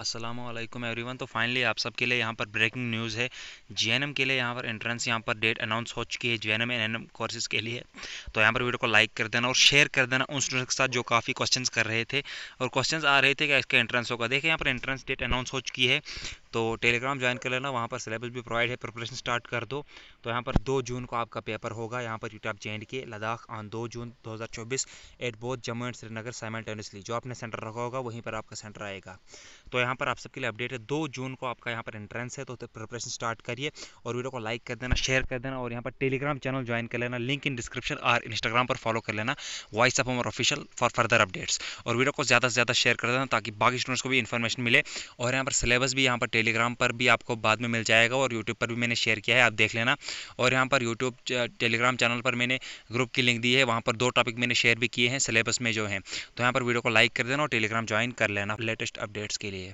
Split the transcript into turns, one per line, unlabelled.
Aslam everyone तो finally आप सबके लिए यहाँ पर ब्रेकिंग न्यूज़ है जीएनएम के लिए यहाँ पर एंट्रेंस यहाँ पर डेट अनाउंस हो चुकी है जे एन एम कोर्सेज के लिए तो यहाँ पर वीडियो को लाइक कर देना और शेयर कर देना उन स्टूडेंट्स के साथ जो काफ़ी क्वेश्चंस कर रहे थे और क्वेश्चंस आ रहे थे कि इसका एंट्रेंस होगा देखें यहाँ पर एंट्रेंस डेट अनाउंस हो चुकी है तो टेलीग्राम ज्वाइन कर लेना वहाँ पर सिलेबस भी प्रोवाइड है प्रिपरेशन स्टार्ट कर दो तो यहाँ पर दो जून को आपका पेपर होगा यहाँ पर यूट्यूब जे के लद्दाख ऑन दो जून चौबीस at both Jammu and Srinagar simultaneously जो आपने सेंटर रखा होगा वहीं पर आपका सेंटर आएगा तो यहाँ यहाँ पर आप सबके लिए अपडेट है दो जून को आपका यहाँ पर एंट्रेंस है तो प्रिपरेशन स्टार्ट करिए और वीडियो को लाइक कर देना शेयर कर देना और यहाँ पर टेलीग्राम चैनल ज्वाइन कर लेना लिंक इन डिस्क्रिप्शन और इंस्टाग्राम पर फॉलो कर लेना voice of Amar official for further updates और वीडियो को ज़्यादा से ज़्यादा शेयर कर देना ताकि बाकी स्टूडेंट्स को भी इन्फॉर्मेशन मिले और यहाँ पर सिलेबस भी यहाँ पर टेलीग्राम पर भी आपको बाद में मिल जाएगा और यूट्यूब पर भी मैंने शेयर किया है आप देख लेना और यहाँ पर यूट्यूब टेलीग्राम चैनल पर मैंने ग्रुप की लिंक दी है वहाँ पर दो टॉपिक मैंने शेयर भी किए हैं सिलेबस में जो है तो यहाँ पर वीडियो को लाइक कर देना और टेलीग्राम ज्वाइन कर लेना लेटेस्ट अपडेट्स के लिए